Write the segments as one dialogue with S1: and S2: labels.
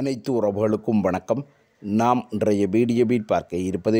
S1: அனைத்து உறவுகளுக்கும் வணக்கம் நாம் இன்றைய வீடியோவில் பார்க்க இருப்பது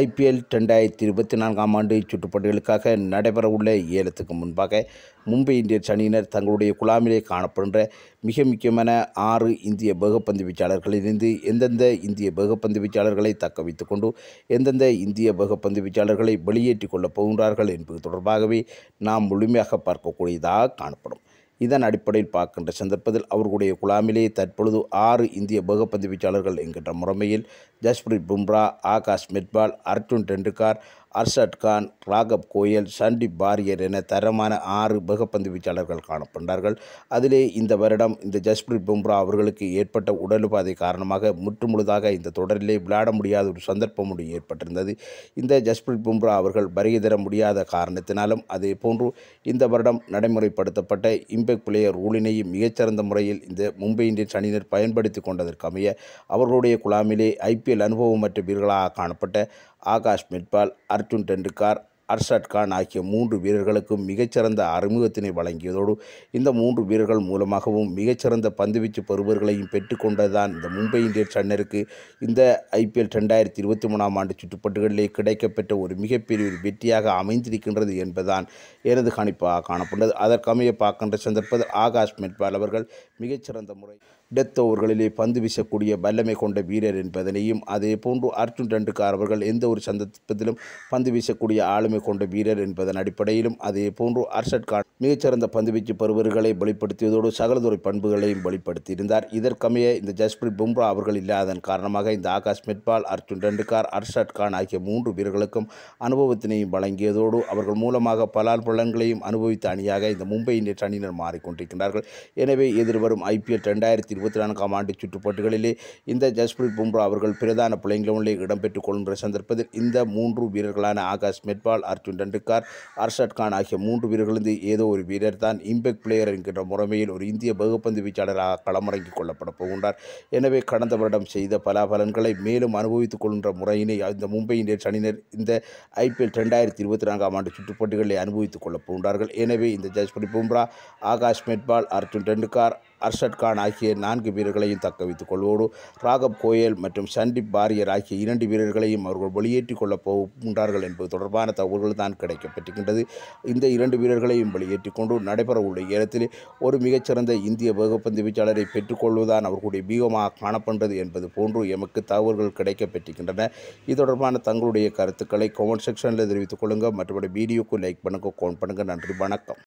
S1: ஐபிஎல் ரெண்டாயிரத்தி இருபத்தி நான்காம் ஆண்டு சுற்றுப்பாடுகளுக்காக நடைபெறவுள்ள ஏலத்துக்கு முன்பாக மும்பை இந்தியன்ஸ் அணியினர் தங்களுடைய குழாமிலே காணப்படுகின்ற மிக முக்கியமான ஆறு இந்திய வேகப்பந்து வீச்சாளர்களிலிருந்து எந்தெந்த இந்திய வேகப்பந்து வீச்சாளர்களை தக்க வைத்துக் கொண்டு எந்தெந்த இந்திய வேகப்பந்து வீச்சாளர்களை வெளியேற்றிக் கொள்ளப் போகின்றார்கள் என்பது தொடர்பாகவே நாம் முழுமையாக பார்க்கக்கூடியதாக காணப்படும் இதன் அடிப்படையில் பார்க்கின்ற சந்தர்ப்பத்தில் அவர்களுடைய குழாமிலே தற்பொழுது ஆறு இந்திய பகுப்பந்து வீச்சாளர்கள் என்கின்ற முறைமையில் ஜஸ்பிரீத் பும்ரா ஆகாஷ் மெட்பால் அர்ஜுன் டெண்டுல்கர் அர்ஷட் கான் ராகப் கோயல் சண்டிப் பாரியர் என தரமான ஆறு வேகப்பந்து வீச்சாளர்கள் காணப்பட்டார்கள் அதிலே இந்த வருடம் இந்த ஜஸ்பிரீத் பும்ரா அவர்களுக்கு ஏற்பட்ட உடலுபாதை காரணமாக முற்றுமுழுதாக இந்த தொடரிலே விளையாட முடியாத ஒரு சந்தர்ப்பம் ஒன்று ஏற்பட்டிருந்தது இந்த ஜஸ்பிரீத் பும்ரா அவர்கள் வருகை தர முடியாத காரணத்தினாலும் அதே போன்று இந்த வருடம் நடைமுறைப்படுத்தப்பட்ட இம்பெக்ட் பிளேயர் ரூலினையும் மிகச்சிறந்த முறையில் இந்த மும்பை இந்தியன்ஸ் அணியினர் பயன்படுத்தி கொண்டதற்கமைய அவர்களுடைய குழாமிலே ஐபிஎல் அனுபவம் மற்ற வீரர்களாக காணப்பட்ட ஆகாஷ் மெட்பால் அர்ஜுன் டெண்டுல்கார் அர்ஷாத் கான் ஆகிய மூன்று வீரர்களுக்கும் மிகச்சிறந்த அறிமுகத்தினை வழங்கியதோடு இந்த மூன்று வீரர்கள் மூலமாகவும் மிகச்சிறந்த பந்துவீச்சு பருவர்களையும் பெற்றுக்கொண்டதுதான் இந்த மும்பை இந்தியன்ஸ் அண்ணருக்கு இந்த ஐபிஎல் ரெண்டாயிரத்தி இருபத்தி மூணாம் ஆண்டு சுற்றுப்பட்டுகளிலே கிடைக்கப்பெற்ற ஒரு மிகப்பெரிய ஒரு வெற்றியாக அமைந்திருக்கின்றது என்பதுதான் எனது கணிப்பாக காணப்பட்டது அதற்கமைய பார்க்கின்ற சந்தர்ப்பத்தில் ஆகாஷ் மெட்பால் அவர்கள் மிகச்சிறந்த முறை டெத் ஓவர்களிலே பந்து வீசக்கூடிய வல்லமை கொண்ட வீரர் என்பதனையும் அதே போன்று அர்ஜுன் டண்டுக்கார் அவர்கள் எந்த ஒரு சந்தர்ப்பத்திலும் பந்து வீசக்கூடிய ஆளுமை கொண்ட வீரர் என்பதன் அடிப்படையிலும் அதே போன்று அர்ஷத் மிகச்சிறந்த பந்துவீச்சு பருவர்களை வெளிப்படுத்தியதோடு சகலதுறை பண்புகளையும் வெளிப்படுத்தியிருந்தார் இதற்கமைய இந்த ஜஸ்பிரீத் பும்ரா அவர்கள் இல்லாதன் காரணமாக இந்த ஆகாஷ் மெட்பால் அர்ஜுன் டெண்டுகார் அர்ஷத் கான் ஆகிய மூன்று வீரர்களுக்கும் அனுபவத்தினையும் வழங்கியதோடு அவர்கள் மூலமாக பலால் பலன்களையும் அனுபவித்த அணியாக இந்த மும்பை இந்தியன்ஸ் அணியினர் மாறிக்கொண்டிருக்கிறார்கள் எனவே எதிர்வரும் ஐபிஎல் ரெண்டாயிரத்தி இருபத்தி நான்காம் ஆண்டு சுற்றுப்பாட்டுகளிலே இந்த ஜஸ்பிரீத் பும்ரா அவர்கள் பிரதான பிள்ளைங்களே இடம்பெற்றுக் கொள்கின்ற சந்தர்ப்பத்தில் இந்த மூன்று வீரர்களான ஆகாஷ் மெட்பால் அர்ஜுன் டெண்டுகார் அர்ஷத் கான் ஆகிய மூன்று வீரர்களிலிருந்து ஏதோ ஒரு வீரர் தான் இம்பெக் பிளேயர் என்கின்ற முறைமையில் ஒரு இந்திய பகுப்பந்து வீச்சாளராக களமிறங்கி கொள்ளப்பட போகின்றார் எனவே கடந்த வருடம் செய்த பலாபலன்களை மேலும் அனுபவித்துக் கொள்கின்ற முறையினை இந்த மும்பை இந்தியன்ஸ் அணியினர் இந்த ஐபிஎல் ரெண்டாயிரத்தி இருபத்தி நான்காம் ஆண்டு சுற்றுப்போட்டிகளை அனுபவித்துக் கொள்ளப் போகின்றார்கள் எனவே இந்த ஜஸ்பிரி பும்ரா ஆகாஷ் மெட்பால் அர்ஜுன் டெண்டுகார் அர்ஷத் கான் ஆகிய நான்கு வீரர்களையும் தக்க வைத்துக் கொள்வோடு ராகப் கோயல் மற்றும் சண்டிப் பாரியர் ஆகிய இரண்டு வீரர்களையும் அவர்கள் வெளியேற்றிக் கொள்ளப் போகின்றார்கள் என்பது தொடர்பான தகவல்கள் தான் கிடைக்கப்பட்டிருக்கின்றது இந்த இரண்டு வீரர்களையும் வெளியேற்றிக் கொண்டு நடைபெறவுள்ள ஏலத்தில் ஒரு மிகச்சிறந்த இந்திய வேகப்பந்து வீச்சாளரை பெற்றுக்கொள்வதுதான் அவர்களுடைய பீகமாக காணப்பட்டது என்பது போன்று எமக்கு தகவல்கள் கிடைக்கப்பட்டிருக்கின்றன இது தொடர்பான தங்களுடைய கருத்துக்களை கமெண்ட் செக்ஷனில் தெரிவித்துக் கொள்ளுங்கள் மற்றபடி வீடியோக்கு லைக் பண்ணுங்கள் கோன் பண்ணுங்கள் நன்றி வணக்கம்